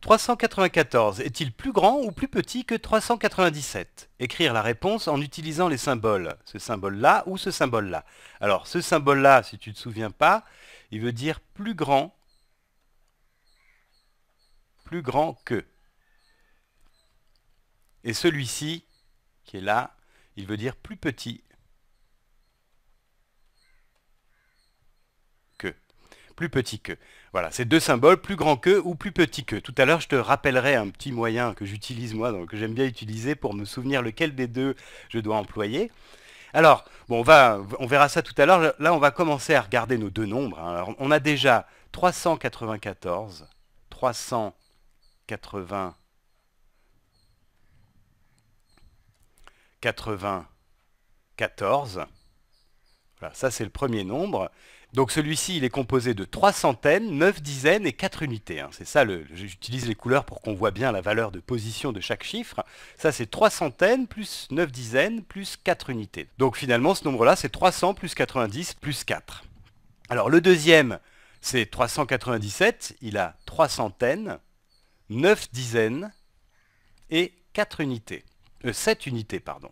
394 est-il plus grand ou plus petit que 397 Écrire la réponse en utilisant les symboles. Ce symbole-là ou ce symbole-là. Alors, ce symbole-là, si tu ne te souviens pas, il veut dire plus grand, plus grand que. Et celui-ci, qui est là, il veut dire plus petit, plus petit que. Voilà, Ces deux symboles, plus grand que ou plus petit que. Tout à l'heure, je te rappellerai un petit moyen que j'utilise moi, donc que j'aime bien utiliser pour me souvenir lequel des deux je dois employer. Alors, bon, on, va, on verra ça tout à l'heure. Là, on va commencer à regarder nos deux nombres. Hein. on a déjà 394, 380, 94. Voilà, ça c'est le premier nombre. Donc celui-ci, il est composé de trois centaines, 9 dizaines et 4 unités. Hein. C'est ça, j'utilise les couleurs pour qu'on voit bien la valeur de position de chaque chiffre. Ça c'est trois centaines plus 9 dizaines plus 4 unités. Donc finalement, ce nombre-là, c'est 300 plus 90 plus 4. Alors le deuxième, c'est 397, il a trois centaines, 9 dizaines et 4 unités. Euh, 7 unités, pardon.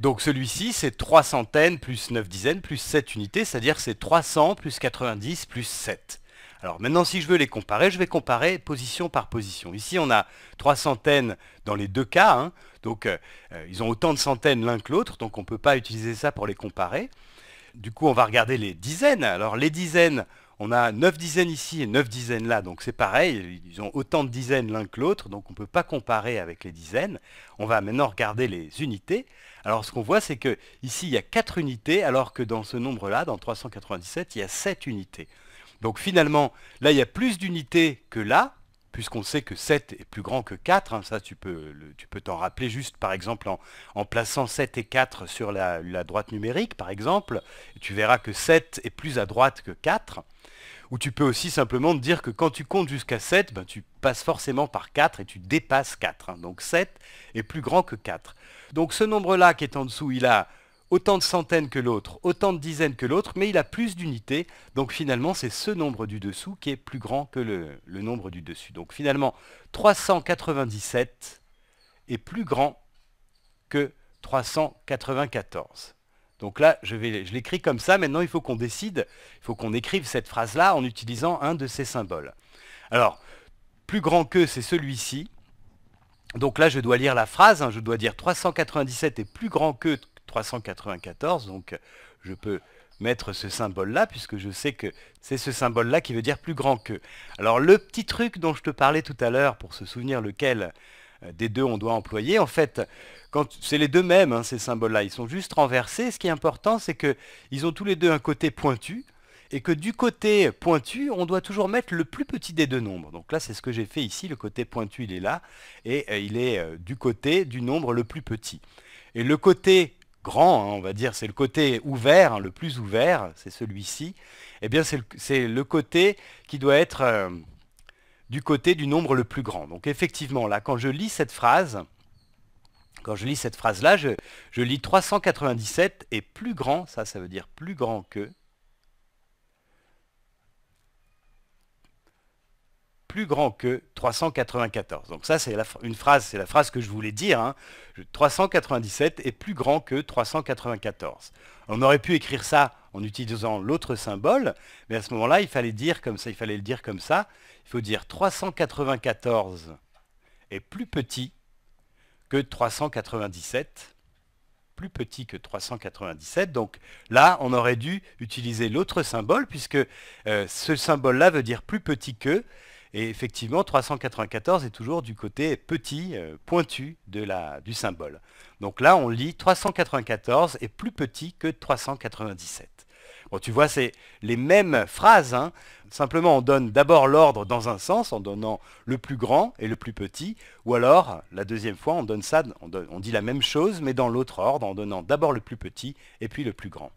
Donc celui-ci, c'est 3 centaines plus 9 dizaines plus 7 unités, c'est-à-dire c'est 300 plus 90 plus 7. Alors maintenant, si je veux les comparer, je vais comparer position par position. Ici, on a 3 centaines dans les deux cas, hein. donc euh, euh, ils ont autant de centaines l'un que l'autre, donc on ne peut pas utiliser ça pour les comparer. Du coup, on va regarder les dizaines. Alors les dizaines, on a 9 dizaines ici et 9 dizaines là, donc c'est pareil, ils ont autant de dizaines l'un que l'autre, donc on ne peut pas comparer avec les dizaines. On va maintenant regarder les unités. Alors ce qu'on voit, c'est que ici il y a 4 unités, alors que dans ce nombre-là, dans 397, il y a 7 unités. Donc finalement, là il y a plus d'unités que là, puisqu'on sait que 7 est plus grand que 4, hein, ça tu peux tu peux t'en rappeler juste par exemple en, plaçant 7 et 4 sur la, droite numérique par exemple, tu verras que 7 est plus à droite que 4, ou tu peux aussi simplement dire que quand tu comptes jusqu'à 7, ben, tu passes forcément par 4 et tu dépasses 4, hein. donc 7 est plus grand que 4. Donc ce nombre-là qui est en dessous, il a autant de centaines que l'autre, autant de dizaines que l'autre, mais il a plus d'unités. Donc finalement, c'est ce nombre du dessous qui est plus grand que le, nombre du dessus. Donc finalement, 397 est plus grand que 394. Donc là, je, l'écris comme ça. Maintenant, il faut qu'on décide, il faut qu'on écrive cette phrase-là en utilisant un de ces symboles. Alors, plus grand que, c'est celui-ci. Donc là, je dois lire la phrase. Hein. je dois dire 397 est plus grand que 394, donc euh, je peux mettre ce symbole-là, puisque je sais que c'est ce symbole-là qui veut dire plus grand que. Alors le petit truc dont je te parlais tout à l'heure, pour se souvenir lequel euh, des deux on doit employer, en fait, quand c'est les deux mêmes, hein, ces symboles-là, ils sont juste renversés. Ce qui est important, c'est qu'ils ont tous les deux un côté pointu, et que du côté pointu, on doit toujours mettre le plus petit des deux nombres. Donc là, c'est ce que j'ai fait ici, le côté pointu, il est là, et euh, il est du côté du nombre le plus petit. Et le côté grand, hein, on va dire, c'est le côté ouvert, hein, le plus ouvert, c'est celui-ci, eh bien c'est le, côté qui doit être euh, du côté du nombre le plus grand. Donc effectivement, là, quand je lis cette phrase, quand je lis cette phrase-là, je, je lis 397 et plus grand, ça, ça veut dire plus grand que, plus grand que 394. Donc ça, c'est une phrase, c'est la phrase que je voulais dire. 397 hein. est plus grand que 394. On aurait pu écrire ça en utilisant l'autre symbole, mais à ce moment-là, il fallait dire comme ça, il fallait le dire comme ça. Il faut dire 394 est plus petit que 397 plus petit que 397. Donc là, on aurait dû utiliser l'autre symbole, puisque euh, ce symbole-là veut dire plus petit que, et effectivement, 394 est toujours du côté petit, euh, pointu du symbole. Donc là, on lit 394 est plus petit que 397. Bon, tu vois, c'est les mêmes phrases. Hein. Simplement, on donne d'abord l'ordre dans un sens en donnant le plus grand et le plus petit, ou alors, la deuxième fois, on donne ça, on dit la même chose, mais dans l'autre ordre, en donnant d'abord le plus petit et puis le plus grand.